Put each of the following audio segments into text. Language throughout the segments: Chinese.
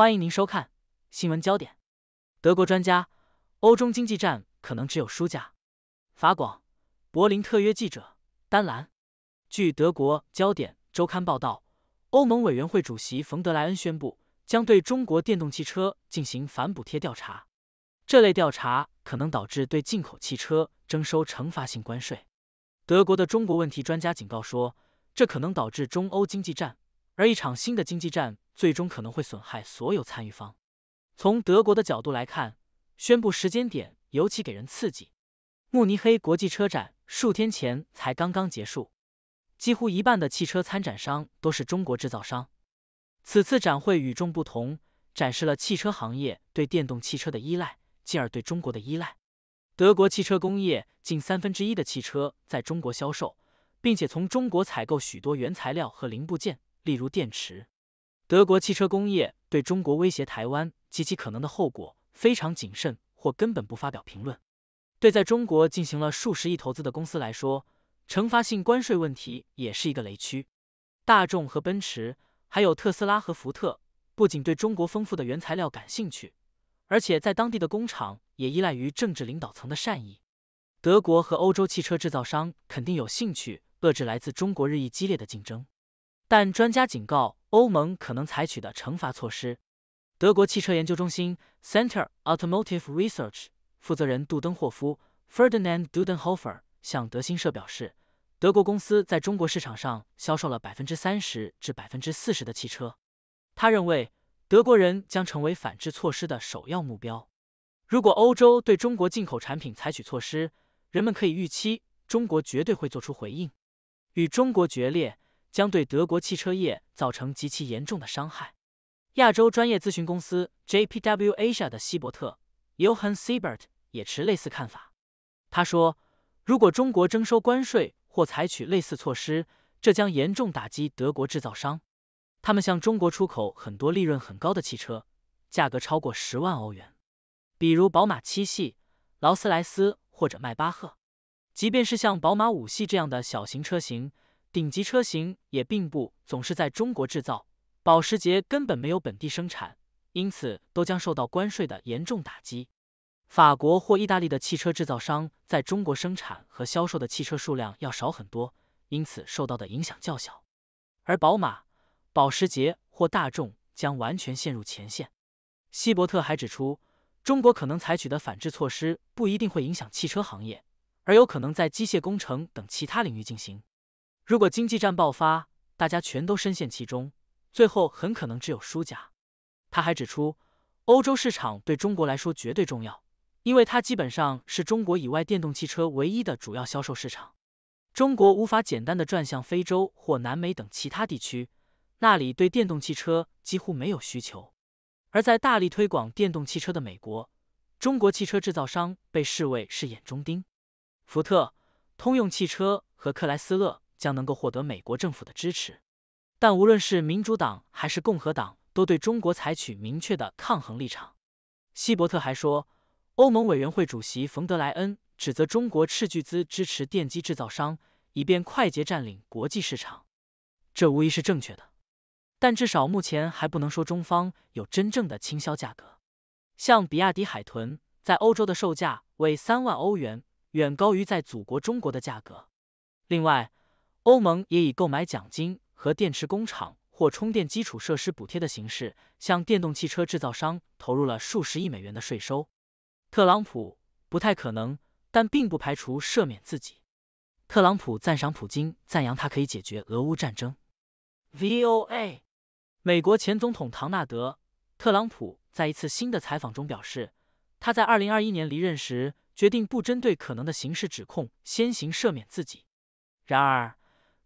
欢迎您收看新闻焦点。德国专家：欧中经济战可能只有输家。法广柏林特约记者丹兰。据德国焦点周刊报道，欧盟委员会主席冯德莱恩宣布，将对中国电动汽车进行反补贴调查。这类调查可能导致对进口汽车征收惩罚性关税。德国的中国问题专家警告说，这可能导致中欧经济战。而一场新的经济战最终可能会损害所有参与方。从德国的角度来看，宣布时间点尤其给人刺激。慕尼黑国际车展数天前才刚刚结束，几乎一半的汽车参展商都是中国制造商。此次展会与众不同，展示了汽车行业对电动汽车的依赖，进而对中国的依赖。德国汽车工业近三分之一的汽车在中国销售，并且从中国采购许多原材料和零部件。例如电池，德国汽车工业对中国威胁台湾及其可能的后果非常谨慎，或根本不发表评论。对在中国进行了数十亿投资的公司来说，惩罚性关税问题也是一个雷区。大众和奔驰，还有特斯拉和福特，不仅对中国丰富的原材料感兴趣，而且在当地的工厂也依赖于政治领导层的善意。德国和欧洲汽车制造商肯定有兴趣遏制来自中国日益激烈的竞争。但专家警告，欧盟可能采取的惩罚措施。德国汽车研究中心 Center Automotive Research 负责人杜登霍夫 Ferdinand Dudenhoffer 向德新社表示，德国公司在中国市场上销售了百分之三十至百分之四十的汽车。他认为，德国人将成为反制措施的首要目标。如果欧洲对中国进口产品采取措施，人们可以预期，中国绝对会做出回应，与中国决裂。将对德国汽车业造成极其严重的伤害。亚洲专业咨询公司 J P W Asia 的希伯特 Johann Seibert 也持类似看法。他说：“如果中国征收关税或采取类似措施，这将严重打击德国制造商。他们向中国出口很多利润很高的汽车，价格超过十万欧元，比如宝马七系、劳斯莱斯或者迈巴赫。即便是像宝马五系这样的小型车型。”顶级车型也并不总是在中国制造，保时捷根本没有本地生产，因此都将受到关税的严重打击。法国或意大利的汽车制造商在中国生产和销售的汽车数量要少很多，因此受到的影响较小。而宝马、保时捷或大众将完全陷入前线。希伯特还指出，中国可能采取的反制措施不一定会影响汽车行业，而有可能在机械工程等其他领域进行。如果经济战爆发，大家全都深陷其中，最后很可能只有输家。他还指出，欧洲市场对中国来说绝对重要，因为它基本上是中国以外电动汽车唯一的主要销售市场。中国无法简单的转向非洲或南美等其他地区，那里对电动汽车几乎没有需求。而在大力推广电动汽车的美国，中国汽车制造商被视为是眼中钉。福特、通用汽车和克莱斯勒。将能够获得美国政府的支持，但无论是民主党还是共和党，都对中国采取明确的抗衡立场。希伯特还说，欧盟委员会主席冯德莱恩指责中国斥巨资支持电机制造商，以便快捷占领国际市场，这无疑是正确的。但至少目前还不能说中方有真正的倾销价格。像比亚迪海豚在欧洲的售价为三万欧元，远高于在祖国中国的价格。另外，欧盟也以购买奖金和电池工厂或充电基础设施补贴的形式，向电动汽车制造商投入了数十亿美元的税收。特朗普不太可能，但并不排除赦免自己。特朗普赞赏普京，赞扬他可以解决俄乌战争。VOA，美国前总统唐纳德·特朗普在一次新的采访中表示，他在二零二一年离任时决定不针对可能的刑事指控先行赦免自己。然而。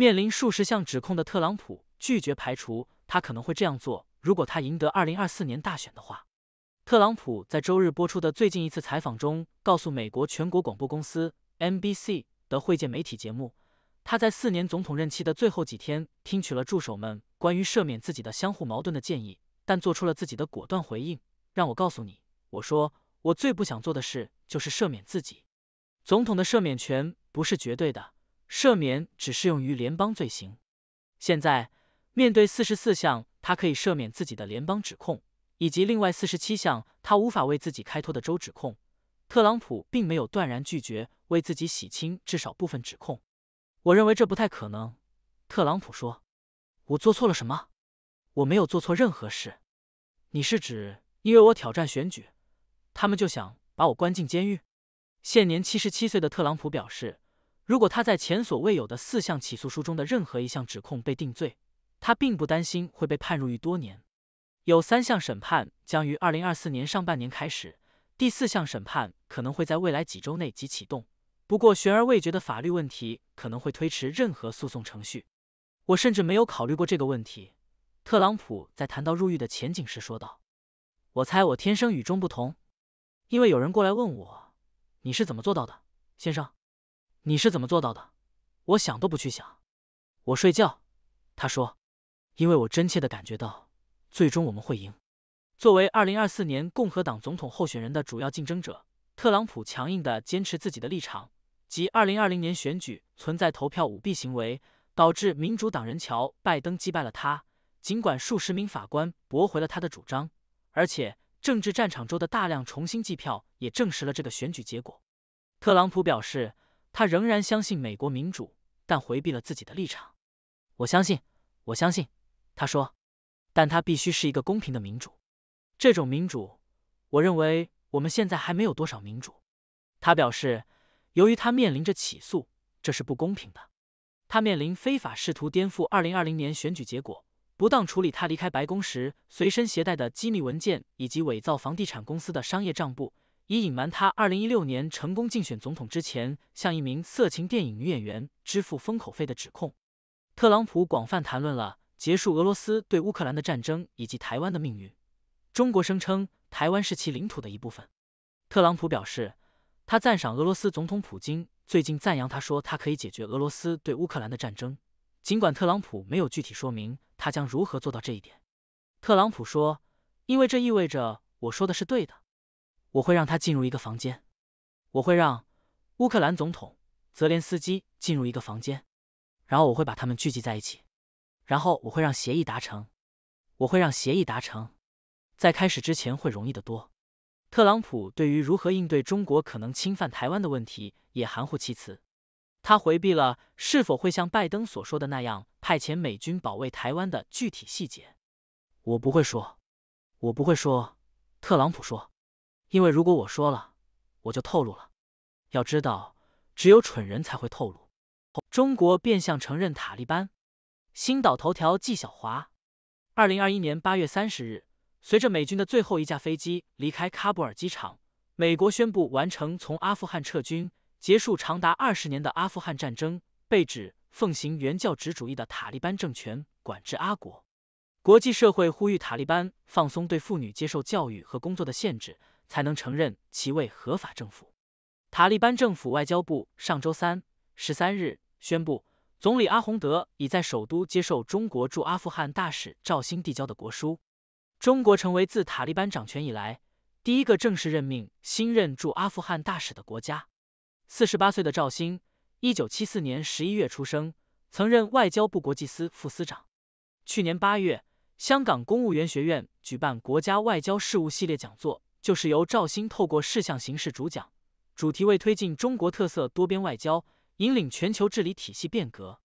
面临数十项指控的特朗普拒绝排除他可能会这样做。如果他赢得二零二四年大选的话，特朗普在周日播出的最近一次采访中告诉美国全国广播公司 （NBC） 的会见媒体节目，他在四年总统任期的最后几天听取了助手们关于赦免自己的相互矛盾的建议，但做出了自己的果断回应。让我告诉你，我说我最不想做的事就是赦免自己。总统的赦免权不是绝对的。赦免只适用于联邦罪行。现在面对四十四项他可以赦免自己的联邦指控，以及另外四十七项他无法为自己开脱的州指控，特朗普并没有断然拒绝为自己洗清至少部分指控。我认为这不太可能，特朗普说：“我做错了什么？我没有做错任何事。你是指因为我挑战选举，他们就想把我关进监狱？”现年七十七岁的特朗普表示。如果他在前所未有的四项起诉书中的任何一项指控被定罪，他并不担心会被判入狱多年。有三项审判将于二零二四年上半年开始，第四项审判可能会在未来几周内即启动。不过，悬而未决的法律问题可能会推迟任何诉讼程序。我甚至没有考虑过这个问题。特朗普在谈到入狱的前景时说道：“我猜我天生与众不同，因为有人过来问我，你是怎么做到的，先生。”你是怎么做到的？我想都不去想，我睡觉。他说，因为我真切的感觉到，最终我们会赢。作为二零二四年共和党总统候选人的主要竞争者，特朗普强硬的坚持自己的立场，即二零二零年选举存在投票舞弊行为，导致民主党人乔拜登击败了他。尽管数十名法官驳回了他的主张，而且政治战场中的大量重新计票也证实了这个选举结果。特朗普表示。他仍然相信美国民主，但回避了自己的立场。我相信，我相信，他说，但他必须是一个公平的民主。这种民主，我认为我们现在还没有多少民主。他表示，由于他面临着起诉，这是不公平的。他面临非法试图颠覆二零二零年选举结果、不当处理他离开白宫时随身携带的机密文件以及伪造房地产公司的商业账簿。以隐瞒他二零一六年成功竞选总统之前向一名色情电影女演员支付封口费的指控。特朗普广泛谈论了结束俄罗斯对乌克兰的战争以及台湾的命运。中国声称台湾是其领土的一部分。特朗普表示，他赞赏俄罗斯总统普京最近赞扬他说他可以解决俄罗斯对乌克兰的战争，尽管特朗普没有具体说明他将如何做到这一点。特朗普说，因为这意味着我说的是对的。我会让他进入一个房间，我会让乌克兰总统泽连斯基进入一个房间，然后我会把他们聚集在一起，然后我会让协议达成，我会让协议达成，在开始之前会容易得多。特朗普对于如何应对中国可能侵犯台湾的问题也含糊其辞，他回避了是否会像拜登所说的那样派遣美军保卫台湾的具体细节。我不会说，我不会说。特朗普说。因为如果我说了，我就透露了。要知道，只有蠢人才会透露。中国变相承认塔利班。新岛头条纪晓华，二零二一年八月三十日，随着美军的最后一架飞机离开喀布尔机场，美国宣布完成从阿富汗撤军，结束长达二十年的阿富汗战争。被指奉行原教旨主义的塔利班政权管制阿国，国际社会呼吁塔利班放松对妇女接受教育和工作的限制。才能承认其为合法政府。塔利班政府外交部上周三十三日宣布，总理阿洪德已在首都接受中国驻阿富汗大使赵兴递交的国书。中国成为自塔利班掌权以来第一个正式任命新任驻阿富汗大使的国家。四十八岁的赵兴，一九七四年十一月出生，曾任外交部国际司副司长。去年八月，香港公务员学院举办国家外交事务系列讲座。就是由赵鑫透过事项形式主讲，主题为推进中国特色多边外交，引领全球治理体系变革。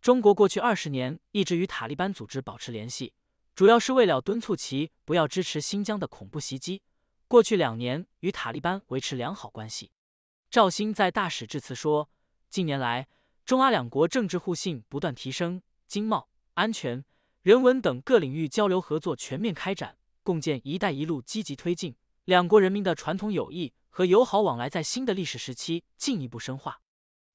中国过去二十年一直与塔利班组织保持联系，主要是为了敦促其不要支持新疆的恐怖袭击。过去两年与塔利班维持良好关系。赵鑫在大使致辞说，近年来中阿两国政治互信不断提升，经贸、安全、人文等各领域交流合作全面开展，共建“一带一路”积极推进。两国人民的传统友谊和友好往来在新的历史时期进一步深化。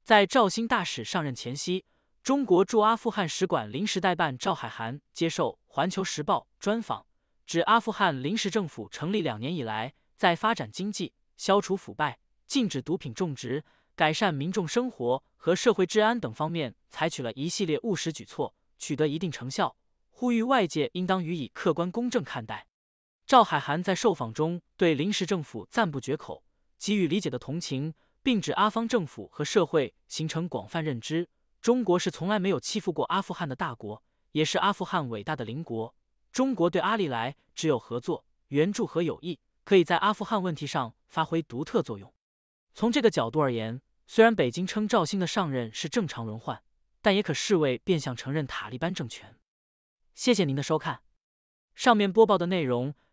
在赵兴大使上任前夕，中国驻阿富汗使馆临时代办赵海涵接受《环球时报》专访，指阿富汗临时政府成立两年以来，在发展经济、消除腐败、禁止毒品种植、改善民众生活和社会治安等方面采取了一系列务实举措，取得一定成效，呼吁外界应当予以客观公正看待。赵海涵在受访中对临时政府赞不绝口，给予理解的同情，并指阿方政府和社会形成广泛认知。中国是从来没有欺负过阿富汗的大国，也是阿富汗伟大的邻国。中国对阿利来只有合作、援助和友谊，可以在阿富汗问题上发挥独特作用。从这个角度而言，虽然北京称赵兴的上任是正常轮换，但也可视为变相承认塔利班政权。谢谢您的收看，上面播报的内容。